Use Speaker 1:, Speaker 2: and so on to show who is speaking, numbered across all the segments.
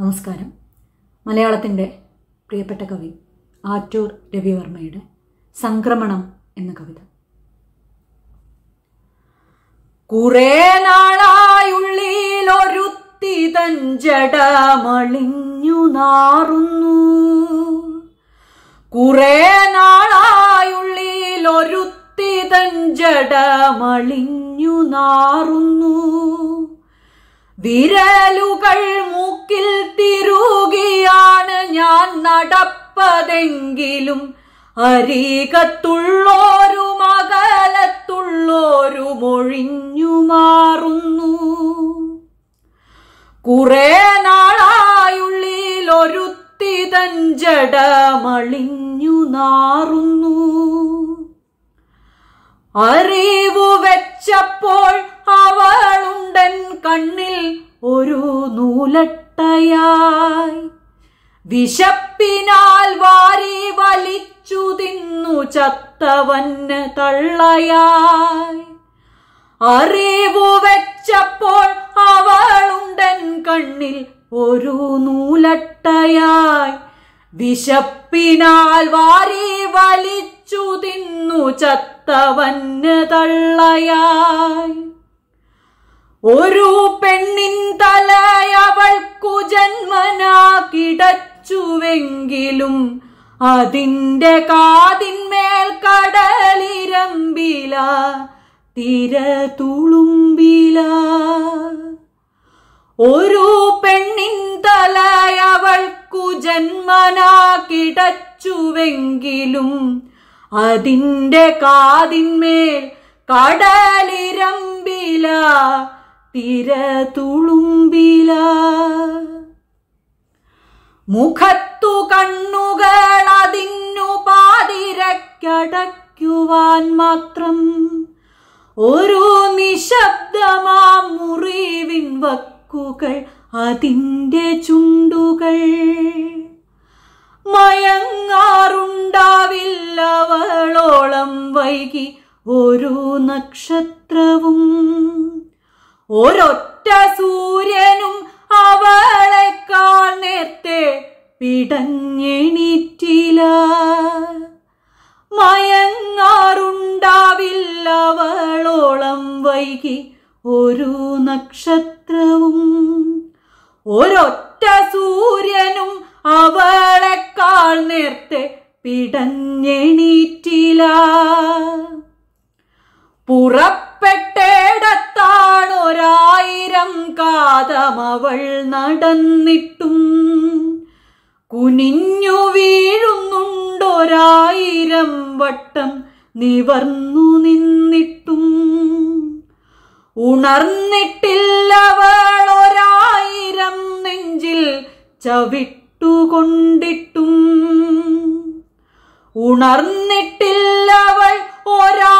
Speaker 1: നമസ്കാരം മലയാളത്തിൻ്റെ പ്രിയപ്പെട്ട കവി ആറ്റൂർ രവിവർമ്മയുടെ സംക്രമണം എന്ന കവിത കുറേ നാളായുള്ളിലൊരുത്തി തഞ്ചടമളിഞ്ഞു നാറുന്നു കുറേ നാളായുള്ളിലൊരുത്തി തഞ്ചടമളിഞ്ഞു നാറുന്നു വിരലുകൾ മൂക്കിൽ തിരുകിയാണ് ഞാൻ നടപ്പതെങ്കിലും അരീകത്തുള്ളോരും അകലത്തുള്ളോരും ഒഴിഞ്ഞു മാറുന്നു കുറെ നാളായുള്ളിൽ ഒരുത്തി തൻ നാറുന്നു അറിവു വെച്ചപ്പോൾ കണ്ണിൽ ഒരു നൂലട്ടയായി വിശപ്പിനാൽ വാരി വലിച്ചു തിന്നു ചത്തവന് തള്ളയായി
Speaker 2: അറിവ്
Speaker 1: വെച്ചപ്പോൾ അവളുണ്ടൻ കണ്ണിൽ ഒരു നൂലട്ടയായി വിശപ്പിനാൽ വാരി വലിച്ചു തിന്നു ചത്തവന് തള്ളയായി ഒരു പെണ്ണിൻ അവൾക്കു ജന്മനാ കിടച്ചുവെങ്കിലും അതിൻ്റെ കാതിന്മേൽ കടലിരമ്പില തിര തുളുമ്പില ഒരു പെണ്ണിൻ അവൾക്കു ജന്മനാ കിടച്ചുവെങ്കിലും അതിൻ്റെ കാതിന്മേൽ കടലിരമ്പില തിര തുളുമ്പില മുഖത്തു കണ്ണുകൾ അതിന്നു പാതിരക്കടയ്ക്കുവാൻ മാത്രം ഒരു നിശബ്ദമാ മുറിവിൻ വക്കുകൾ അതിൻ്റെ ചുണ്ടുകൾ മയങ്ങാറുണ്ടാവില്ലവളോളം വൈകി ഒരു നക്ഷത്രവും ഒരൊറ്റ സൂര്യനും അവളെക്കാൾ നേരത്തെ പിടഞ്ഞെണീറ്റില മയങ്ങാറുണ്ടാവില്ല അവളോളം വൈകി ഒരു നക്ഷത്രവും ഒരൊറ്റ സൂര്യനും അവളെക്കാൾ നേരത്തെ പിടഞ്ഞെണീറ്റില പുറ പെട്ടേടത്താണൊരായിരം കാതമവൾ നടന്നിട്ടും കുനിഞ്ഞു വീഴുന്നുണ്ടൊരായിരം വട്ടം നിവർന്നു നിന്നിട്ടും ഉണർന്നിട്ടില്ലവൾ ഒരായിരം നെഞ്ചിൽ ചവിട്ടുകൊണ്ടിട്ടും ഉണർന്നിട്ടില്ലവൾ ഒരാ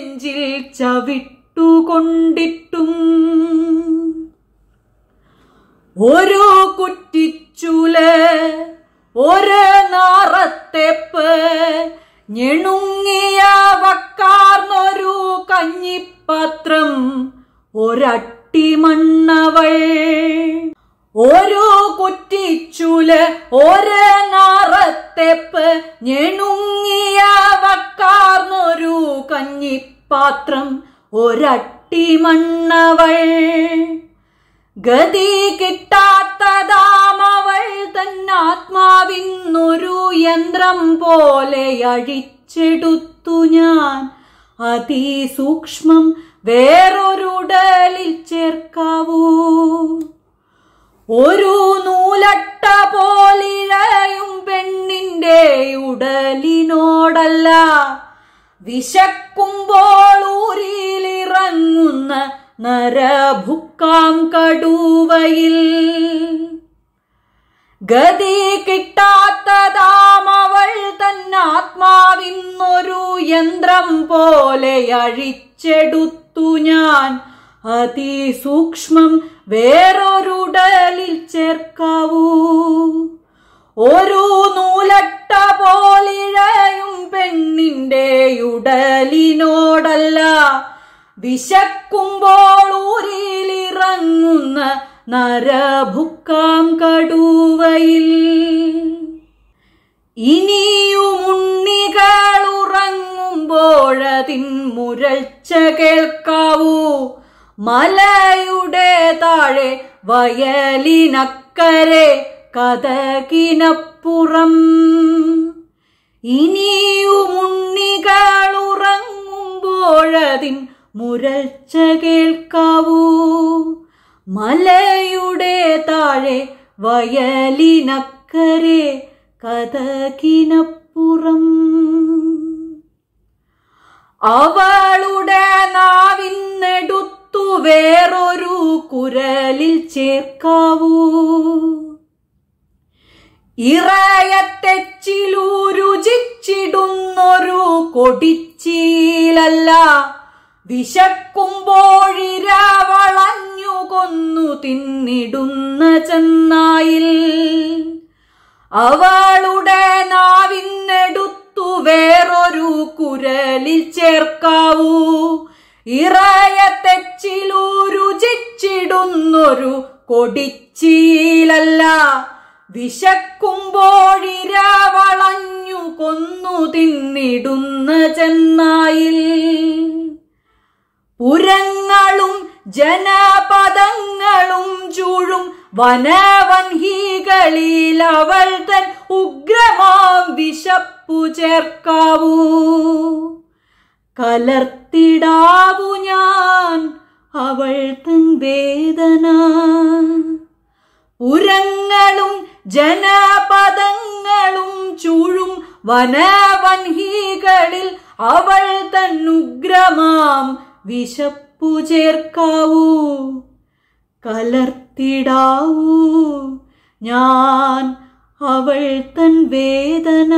Speaker 1: നെഞ്ചിൽ ചവിട്ടുകൊണ്ടിട്ടും ഓരോ കുറ്റിച്ചുല് ഒരു നാറത്തെപ്പ് ഞെണുങ്ങിയ വക്കാർന്നൊരു കഞ്ഞിപ്പാത്രം മണ്ണവൾ ഓരോ കുറ്റിച്ചുല് ഓരോ നാറത്തെപ്പ് ഞെണുങ്ങിയ വക്കാർന്നൊരു കഞ്ഞി പാത്രം ഒരട്ടി മണ്ണവൾ ഗതി കിട്ടാത്തതാമവൾ തന്നാത്മാവിന്നൊരു യന്ത്രം പോലെ അഴിച്ചെടുത്തു ഞാൻ അതിസൂക്ഷ്മം വേറൊരുടലിൽ ചേർക്കാവൂ ഒരു നൂലട്ട പോലിഴയും പെണ്ണിന്റെ ഉടലിനോടല്ല വിശക്കുമ്പോൾ നരഭുക്കാം കടുവയിൽ ഗതി കിട്ടാത്തതാമവൾ അവൾ തന്നാത്മാവിന്നൊരു യന്ത്രം പോലെ അഴിച്ചെടുത്തു ഞാൻ അതിസൂക്ഷ്മം വേറൊരുടലിൽ ചേർക്കാവൂ ഒരു നൂലട്ട പോലിഴയും പെണ്ണിന്റെ ഉടലിനോടല്ല വിശക്കുമ്പോൾ ഊരിലിറങ്ങുന്ന നരഭുക്കാം കടുവയിൽ ഇനിയുമുണ്ണികളുറങ്ങുമ്പോഴതിൻ ഉറങ്ങുമ്പോഴതിൻ മുരൾച്ച കേൾക്കാവൂ മലയുടെ താഴെ വയലിനക്കരെ കഥകിനപ്പുറം ഇനിയുമുണ്ണികളുറങ്ങുമ്പോഴതിൻ മുരൾച്ച കേൾക്കാവൂ മലയുടെ താഴെ വയലിനക്കരെ കഥകിനപ്പുറം അവളുടെ നാവിന്നെടുത്തു വേറൊരു കുരലിൽ ചേർക്കാവൂ ഇറയത്തെച്ചിലൂരുചിച്ചിടുന്നൊരു കൊടിച്ചീലല്ല വിശക്കുമ്പോഴിരവളഞ്ഞു കൊന്നു തിന്നിടുന്ന ചെന്നായിൽ അവളുടെ നാവിന്നെടുത്തു വേറൊരു കുരലിൽ ചേർക്കാവൂ ഇറയത്തെച്ചിലൂരുചിച്ചിടുന്നൊരു കൊടിച്ചീലല്ല വിശക്കുമ്പോഴിരവളഞ്ഞു കൊന്നു തിന്നിടുന്ന ചെന്നായിൽ പുരങ്ങളും ജനപദങ്ങളും ചൂഴും വനവൻഹികളിൽ അവൾ തൻ ഉഗ്രമാം വിശപ്പു ചേർക്കാവൂ കലർത്തിടാവു ഞാൻ അവൾ തൻ വേദന പുരങ്ങളും ജനപദങ്ങളും ചൂഴും വനവൻഹികളിൽ അവൾ തന്നുഗ്രമാം വിശപ്പു ചേർക്കാവൂ കലർത്തിടാവൂ ഞാൻ അവൾ തൻ വേദന